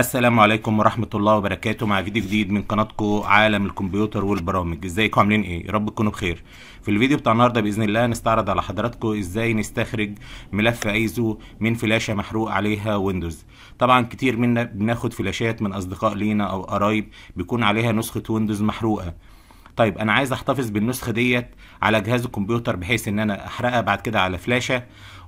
السلام عليكم ورحمة الله وبركاته مع فيديو جديد من قناتكم عالم الكمبيوتر والبرامج ازيكم عاملين ايه يا رب تكونوا بخير في الفيديو بتاع النهارده باذن الله هنستعرض على حضراتكم ازاي نستخرج ملف ايزو من فلاشة محروق عليها ويندوز طبعا كتير منا بناخد فلاشات من اصدقاء لينا او قرايب بيكون عليها نسخة ويندوز محروقة طيب انا عايز احتفظ بالنسخه ديت على جهاز الكمبيوتر بحيث ان انا احرقها بعد كده على فلاشه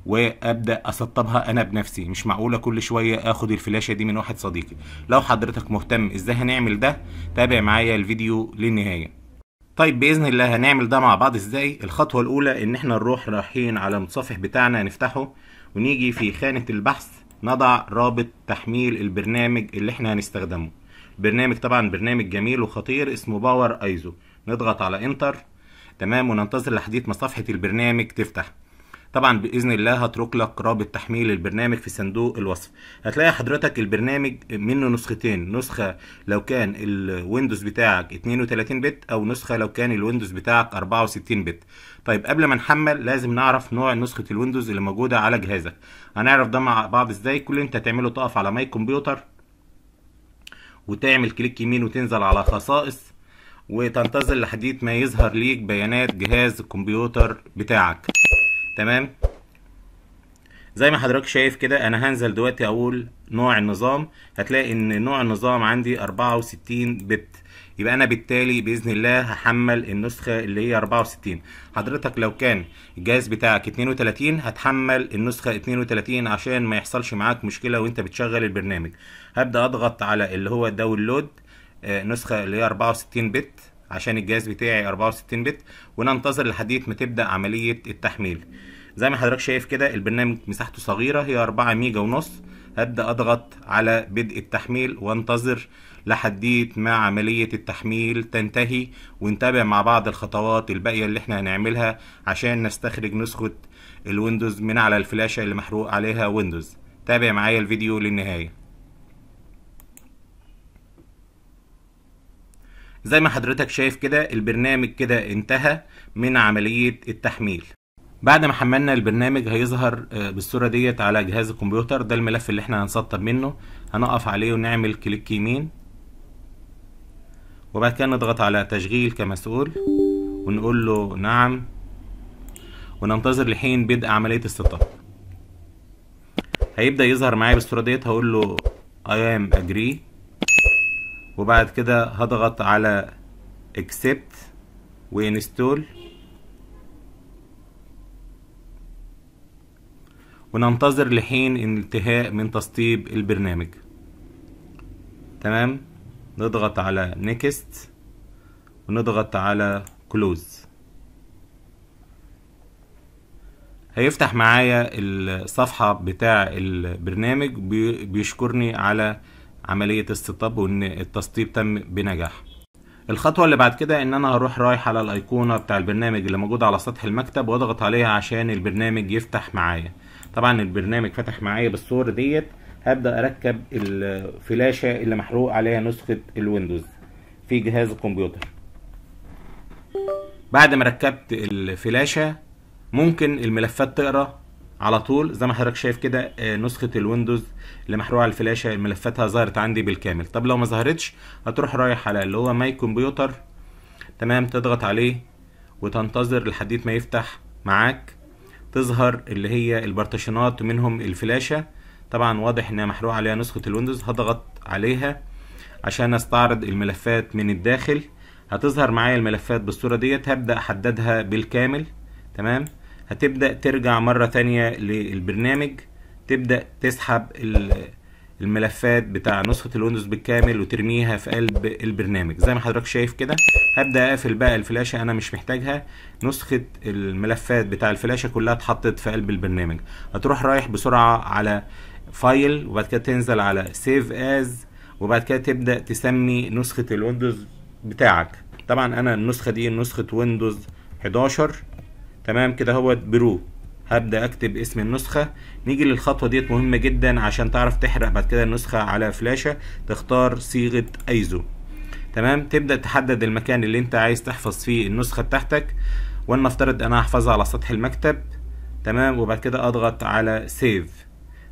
وابدا اسطبها انا بنفسي مش معقوله كل شويه اخد الفلاشه دي من واحد صديقي لو حضرتك مهتم ازاي هنعمل ده تابع معايا الفيديو للنهايه طيب باذن الله هنعمل ده مع بعض ازاي الخطوه الاولى ان احنا نروح رايحين على المتصفح بتاعنا نفتحه ونيجي في خانه البحث نضع رابط تحميل البرنامج اللي احنا هنستخدمه برنامج طبعا برنامج جميل وخطير اسمه باور ايزو نضغط على انتر تمام وننتظر لحديث ما صفحه البرنامج تفتح طبعا باذن الله هترك لك رابط تحميل البرنامج في صندوق الوصف هتلاقي حضرتك البرنامج منه نسختين نسخه لو كان الويندوز بتاعك 32 بت او نسخه لو كان الويندوز بتاعك 64 بت طيب قبل ما نحمل لازم نعرف نوع نسخه الويندوز اللي موجوده على جهازك هنعرف ده مع بعض ازاي كل انت تعمله تقف على ماي كمبيوتر وتعمل كليك يمين وتنزل على خصائص وتنتظر لحديث ما يظهر ليك بيانات جهاز الكمبيوتر بتاعك تمام زي ما حضرتك شايف كده انا هنزل دلوقتي اقول نوع النظام هتلاقي ان نوع النظام عندي 64 بت يبقى انا بالتالي باذن الله هحمل النسخه اللي هي 64 حضرتك لو كان الجهاز بتاعك 32 هتحمل النسخه 32 عشان ما يحصلش معاك مشكله وانت بتشغل البرنامج هبدا اضغط على اللي هو داونلود آه، نسخه اللي هي 64 بت عشان الجهاز بتاعي 64 بت وننتظر لحديث ما تبدا عمليه التحميل زي ما حضرتك شايف كده البرنامج مساحته صغيره هي 4 ميجا ونص هبدا اضغط على بدء التحميل وانتظر لحديت ما عملية التحميل تنتهي ونتابع مع بعض الخطوات الباقية اللي احنا هنعملها عشان نستخرج نسخة الويندوز من على الفلاشة اللي محروق عليها ويندوز تابع معايا الفيديو للنهاية زي ما حضرتك شايف كده البرنامج كده انتهى من عملية التحميل بعد ما حملنا البرنامج هيظهر آه، بالصورة ديت على جهاز الكمبيوتر ده الملف اللي احنا هنسطب منه هنقف عليه ونعمل كليك يمين وبعد كده نضغط على تشغيل كمسؤول ونقول له نعم وننتظر لحين بدء عملية السطب هيبدأ يظهر معايا بالصورة ديت هقول له I am agree وبعد كده هضغط على accept وانستول وننتظر لحين انتهاء من تسطيب البرنامج تمام نضغط على next ونضغط على close هيفتح معايا الصفحة بتاع البرنامج بيشكرني على عمليه استطاب وان التسطيب تم بنجاح الخطوه اللي بعد كده ان انا هروح رايح على الايقونه بتاع البرنامج اللي موجود على سطح المكتب واضغط عليها عشان البرنامج يفتح معايا طبعا البرنامج فتح معايا بالصور ديت هبدا اركب الفلاشه اللي محروق عليها نسخه الويندوز في جهاز الكمبيوتر بعد ما ركبت الفلاشه ممكن الملفات تقرا على طول زي ما حضرتك شايف كده آه، نسخه الويندوز اللي محروقه على الفلاشه ملفاتها ظهرت عندي بالكامل طب لو ما ظهرتش هتروح رايح على اللي هو ماي كمبيوتر تمام تضغط عليه وتنتظر لحد ما يفتح معاك تظهر اللي هي البارتيشنات منهم الفلاشه طبعا واضح انها محروقة عليها نسخه الويندوز هضغط عليها عشان استعرض الملفات من الداخل هتظهر معايا الملفات بالصوره ديت هبدا احددها بالكامل تمام هتبدأ ترجع مرة تانية للبرنامج تبدأ تسحب الملفات بتاع نسخة الويندوز بالكامل وترميها في قلب البرنامج زي ما حضرتك شايف كده هبدأ اقفل بقى الفلاشة انا مش محتاجها نسخة الملفات بتاع الفلاشة كلها اتحطت في قلب البرنامج هتروح رايح بسرعة على فايل وبعد كده تنزل على سيف از وبعد كده تبدأ تسمي نسخة الويندوز بتاعك طبعا انا النسخة دي نسخة ويندوز 11 تمام كده هو برو هبدا اكتب اسم النسخه نيجي للخطوه ديت مهمه جدا عشان تعرف تحرق بعد كده النسخه على فلاشه تختار صيغه ايزو تمام تبدا تحدد المكان اللي انت عايز تحفظ فيه النسخه بتاعتك ولنفترض انا هحفظها على سطح المكتب تمام وبعد كده اضغط على سيف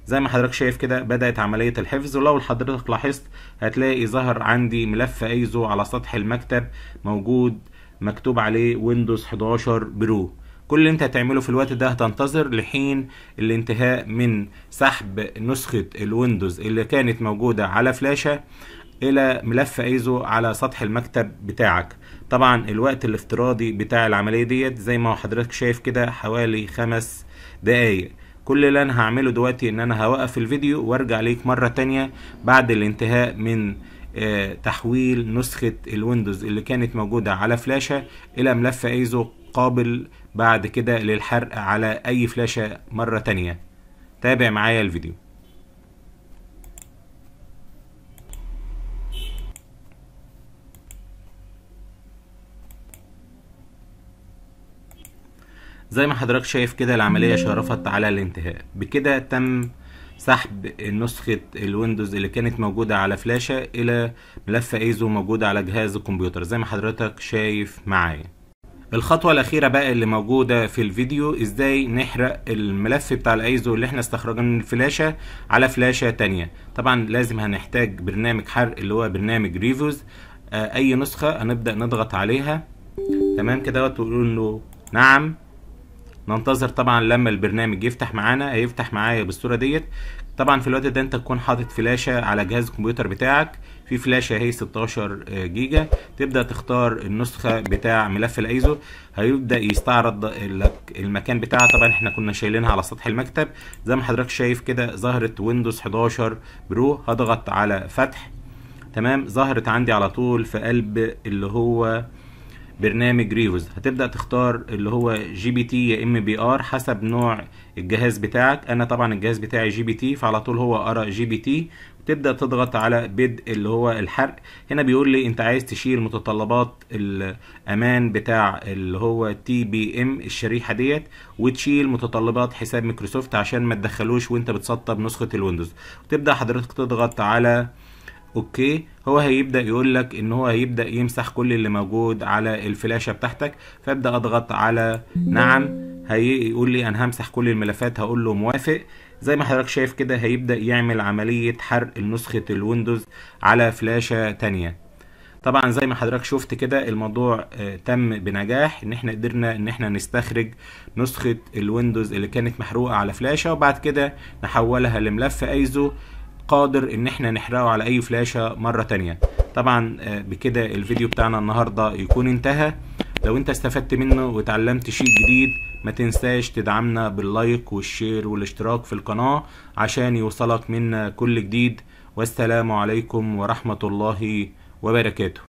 زي ما حضرتك شايف كده بدأت عملية الحفظ ولو حضرتك لاحظت هتلاقي ظهر عندي ملف ايزو على سطح المكتب موجود مكتوب عليه ويندوز 11 برو كل اللي انت هتعمله في الوقت ده هتنتظر لحين الانتهاء من سحب نسخة الويندوز اللي كانت موجودة على فلاشة الى ملف ايزو على سطح المكتب بتاعك طبعا الوقت الافتراضي بتاع العملية ديت زي ما حضرتك شايف كده حوالي خمس دقايق كل اللي انا هعمله دلوقتي ان انا هوقف الفيديو وارجع ليك مرة تانية بعد الانتهاء من آه، تحويل نسخة الويندوز اللي كانت موجودة على فلاشة الى ملف ايزو قابل بعد كده للحرق على أي فلاشة مرة تانية تابع معايا الفيديو زي ما حضرتك شايف كده العملية شرفت على الانتهاء بكده تم سحب نسخة الويندوز اللي كانت موجودة على فلاشة إلى ملف ايزو موجودة على جهاز الكمبيوتر زي ما حضرتك شايف معايا الخطوة الأخيرة بقى اللي موجودة في الفيديو ازاي نحرق الملف بتاع الايزو اللي احنا استخرجناه من الفلاشة على فلاشة تانية طبعا لازم هنحتاج برنامج حرق اللي هو برنامج ريفوز آه اي نسخة هنبدأ نضغط عليها تمام كده وتقول له نعم ننتظر طبعا لما البرنامج يفتح معانا هيفتح معايا بالصورة ديت طبعا في الوقت ده انت تكون حاطط فلاشه على جهاز الكمبيوتر بتاعك في فلاشه هي 16 جيجا تبدا تختار النسخه بتاع ملف الايزو هيبدا يستعرض لك المكان بتاعها طبعا احنا كنا شايلينها على سطح المكتب زي ما حضرتك شايف كده ظهرت ويندوز 11 برو هضغط على فتح تمام ظهرت عندي على طول في قلب اللي هو برنامج ريفوز هتبدا تختار اللي هو جي بي تي يا ام بي ار حسب نوع الجهاز بتاعك انا طبعا الجهاز بتاعي جي بي تي فعلى طول هو ارى جي بي تي تبدا تضغط على بدء اللي هو الحرق هنا بيقول لي انت عايز تشيل متطلبات الامان بتاع اللي هو تي بي ام الشريحه ديت وتشيل متطلبات حساب مايكروسوفت عشان ما تدخلوش وانت بتسطب نسخه الويندوز وتبدا حضرتك تضغط على اوكي هو هيبدا يقول لك ان هو هيبدا يمسح كل اللي موجود على الفلاشه بتاعتك فابدا اضغط على نعم هيقول لي انا همسح كل الملفات هقول له موافق زي ما حضرتك شايف كده هيبدا يعمل عمليه حرق نسخه الويندوز على فلاشه تانية طبعا زي ما حضرتك شفت كده الموضوع آه، تم بنجاح ان احنا قدرنا ان احنا نستخرج نسخه الويندوز اللي كانت محروقه على فلاشه وبعد كده نحولها لملف ايزو قادر ان احنا نحرقه على اي فلاشة مرة تانية طبعا آه، بكده الفيديو بتاعنا النهاردة يكون انتهى لو انت استفدت منه وتعلمت شيء جديد ما تنساش تدعمنا باللايك والشير والاشتراك في القناة عشان يوصلك منا كل جديد والسلام عليكم ورحمة الله وبركاته